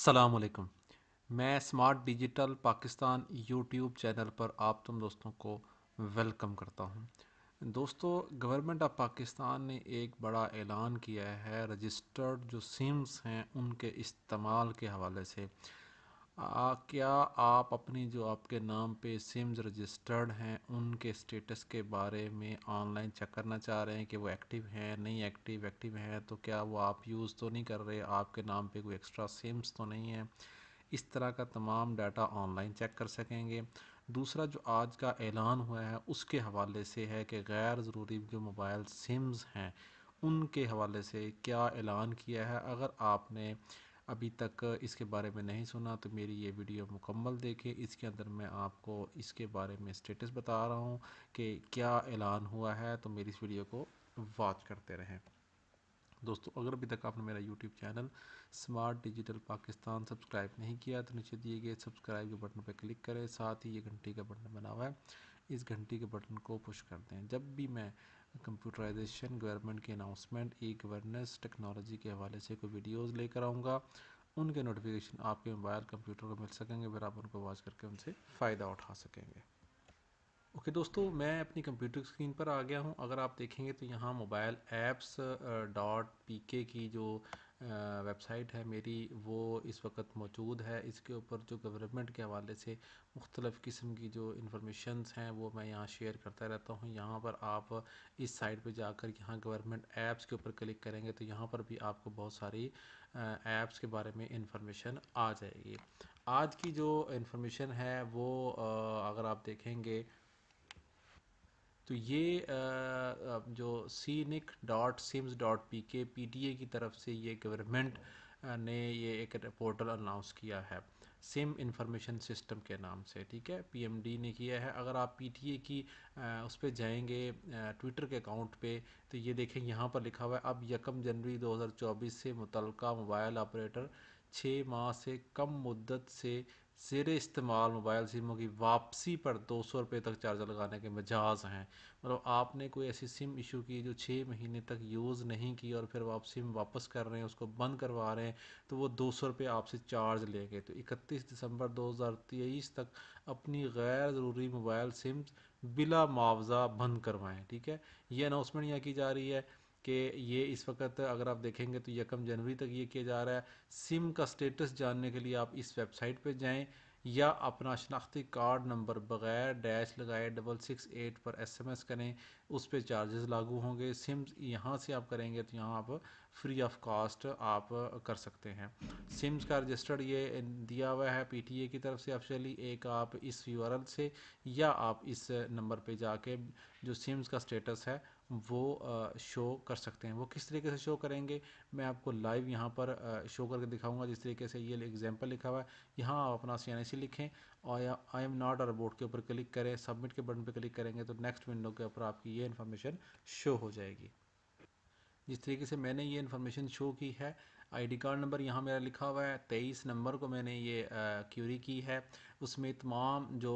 सलामकुम मैं smart digital Pakistan YouTube channel पर आप तुम दोस्तों को वेलकम करता हूं दोस्तों गवर्नमेंट ऑफ पाकिस्तान ने एक बड़ा ऐलान किया है रजिस्टर्ड जो सिम्स हैं उनके इस्तेमाल के हवाले से आ, क्या आप अपनी जो आपके नाम पे सिम्स रजिस्टर्ड हैं उनके स्टेटस के बारे में ऑनलाइन चेक करना चाह रहे हैं कि वो एक्टिव हैं नहीं एक्टिव एक्टिव हैं तो क्या वो आप यूज़ तो नहीं कर रहे आपके नाम पे कोई एक्स्ट्रा सिम्स तो नहीं है इस तरह का तमाम डाटा ऑनलाइन चेक कर सकेंगे दूसरा जो आज का ऐलान हुआ है उसके हवाले से है कि गैर ज़रूरी जो मोबाइल सिम्स हैं उनके हवाले से क्या ऐलान किया है अगर आपने अभी तक इसके बारे में नहीं सुना तो मेरी ये वीडियो मुकम्मल देखें इसके अंदर मैं आपको इसके बारे में स्टेटस बता रहा हूँ कि क्या ऐलान हुआ है तो मेरी इस वीडियो को वॉच करते रहें दोस्तों अगर अभी तक आपने मेरा YouTube channel smart digital Pakistan subscribe नहीं किया तो नीचे दिए गए सब्सक्राइब के बटन पर क्लिक करें साथ ही ये घंटी का बटन बना हुआ है इस घंटी के बटन को पुश कर दें जब भी मैं कंप्यूटराइजेशन गवर्नमेंट की अनाउंसमेंट ई गवर्नेंस टेक्नोलॉजी के हवाले से कोई वीडियोज़ लेकर आऊँगा उनके नोटिफिकेशन आपके मोबाइल कंप्यूटर को मिल सकेंगे फिर आप उनको वॉच करके उनसे फ़ायदा उठा सकेंगे ओके okay, दोस्तों मैं अपनी कंप्यूटर स्क्रीन पर आ गया हूँ अगर आप देखेंगे तो यहाँ मोबाइल ऐप्स डॉट पी के की जो वेबसाइट है मेरी वो इस वक्त मौजूद है इसके ऊपर जो गवर्नमेंट के हवाले से मुख्तलिफ़ किस्म की जो इन्फॉर्मेशंस हैं वो मैं यहाँ शेयर करता रहता हूँ यहाँ पर आप इस साइट पे जाकर यहाँ गवर्नमेंट ऐप्स के ऊपर क्लिक करेंगे तो यहाँ पर भी आपको बहुत सारी ऐप्स के बारे में इंफॉर्मेशन आ जाएगी आज की जो इंफॉर्मेशन है वो अगर आप देखेंगे तो ये जो CNIC dot sims dot P K P T A की तरफ से ये गवर्नमेंट ने ये एक पोर्टल अनाउंस किया है सिम इंफॉर्मेशन सिस्टम के नाम से ठीक है पीएमडी ने किया है अगर आप पीटीए की उस पर जाएंगे ट्विटर के अकाउंट पे तो ये देखें यहाँ पर लिखा हुआ है अब यकम जनवरी 2024 से मुतलका मोबाइल ऑपरेटर छः माह से कम मुद्दत से जेर इस्तेमाल मोबाइल सिमों की वापसी पर दो सौ रुपये तक चार्जर लगाने के मजाज हैं मतलब आपने कोई ऐसी सिम इशू की जो छः महीने तक यूज़ नहीं की और फिर आप सिम वापस कर रहे हैं उसको बंद करवा रहे हैं तो वो दो सौ रुपये आपसे चार्ज लेंगे तो इकतीस दिसंबर दो हज़ार तेईस तक अपनी गैर ज़रूरी मोबाइल सिम्स बिला मुआवजा बंद करवाएँ ठीक है ये अनाउंसमेंट यहाँ की जा रही है कि ये इस वक्त अगर आप देखेंगे तो यकम जनवरी तक ये किया जा रहा है सिम का स्टेटस जानने के लिए आप इस वेबसाइट पर जाएँ या अपना शनाख्ती कार्ड नंबर बग़ैर डैश लगाए डबल सिक्स एट पर एसएमएस करें उस पर चार्जेस लागू होंगे सिम यहाँ से आप करेंगे तो यहाँ आप फ्री ऑफ कॉस्ट आप कर सकते हैं सिम्स का रजिस्टर्ड ये दिया हुआ है पीटीए की तरफ से ऑफिशली एक आप इस यू से या आप इस नंबर पे जाके जो सिम्स का स्टेटस है वो शो कर सकते हैं वो किस तरीके से शो करेंगे मैं आपको लाइव यहाँ पर शो करके दिखाऊंगा जिस तरीके से ये एग्जांपल लिखा हुआ है यहाँ आप अपना सी एन सी लिखें और या आई एम नॉट और बोर्ड के ऊपर क्लिक करें सबमिट के बटन पर क्लिक करेंगे तो नेक्स्ट विंडो के ऊपर आपकी ये इन्फॉर्मेशन शो हो जाएगी जिस तरीके से मैंने ये इन्फॉर्मेशन शो की है आईडी कार्ड नंबर यहाँ मेरा लिखा हुआ है तेईस नंबर को मैंने ये क्यूरी की है उसमें तमाम जो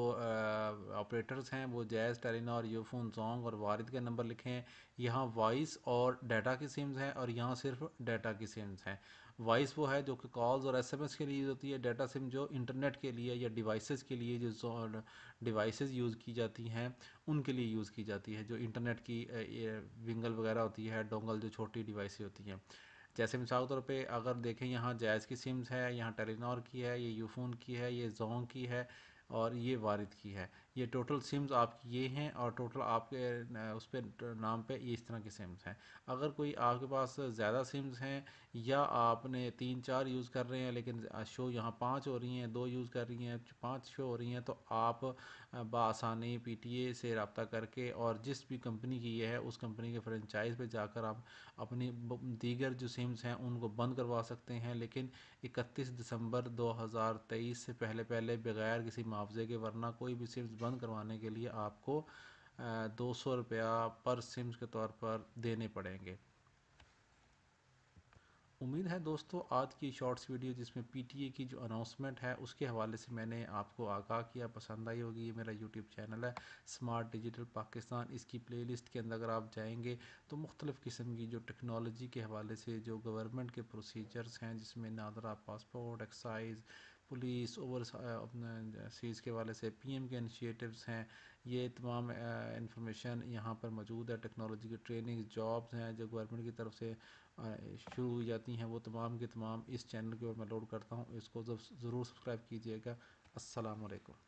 ऑपरेटर्स हैं वो जैज़ और यूफोन जोंग और वारिद के नंबर लिखे हैं यहाँ वॉइस और डाटा की सिम्स हैं और यहाँ सिर्फ डाटा की सिम्स हैं वॉइस वो है जो कि कॉल्स और एसएमएस के लिए यूज़ होती है डाटा सिम जो इंटरनेट के लिए या डिवाइसेस के लिए जो डिवाइसेस यूज़ की जाती हैं उनके लिए यूज़ की जाती है जो इंटरनेट की विंगल वगैरह होती है डोंगल जो छोटी डिवाइसें होती हैं जैसे मिसाल तौर पे अगर देखें यहाँ जायज़ की सिम्स है यहाँ टेलीनॉर की है ये यूफ़ोन की है ये ज़ोंग की है और ये वारिद की है ये टोटल सिम्स आपकी ये हैं और टोटल आपके उस पर नाम पे ये इस तरह के सिम्स हैं अगर कोई आपके पास ज़्यादा सिम्स हैं या आपने तीन चार यूज़ कर रहे हैं लेकिन शो यहाँ पाँच हो रही हैं दो यूज़ कर रही हैं पाँच शो हो रही हैं तो आप बसानी पी टी ए से रबता करके और जिस भी कंपनी की ये है उस कंपनी के फ्रेंचाइज पर जाकर आप अपनी दीगर जो सिम्स हैं उनको बंद करवा सकते हैं लेकिन इकतीस दिसंबर दो हज़ार तेईस से पहले पहले बगैर किसी मुआवजे के वरना कोई भी सिम्स बंद करवाने के लिए आपको दो सौ रुपया पर सिम के तौर पर देने पड़ेंगे उम्मीद है दोस्तों आज की शॉर्ट्स वीडियो जिसमें पीटीए की जो अनाउंसमेंट है उसके हवाले से मैंने आपको आगाह किया पसंद आई होगी ये मेरा यूट्यूब चैनल है स्मार्ट डिजिटल पाकिस्तान इसकी प्लेलिस्ट के अंदर अगर आप जाएंगे तो मुख्तलिफ़ किस्म की जो टेक्नोलॉजी के हवाले से जो गवर्नमेंट के प्रोसीजर्स हैं जिसमें NADRA passport excise police over अपने सीज़ के वाले से पी एम के इनिशिएटिव्स हैं ये तमाम इंफॉर्मेशन यहाँ पर मौजूद है टेक्नोलॉजी की ट्रेनिंग जॉब्स हैं जो गवर्नमेंट की तरफ से शुरू हुई जाती हैं वो तमाम के तमाम इस चैनल के ऊपर मैं लोड करता हूँ इसको ज़रूर सब्सक्राइब कीजिएगा असलकम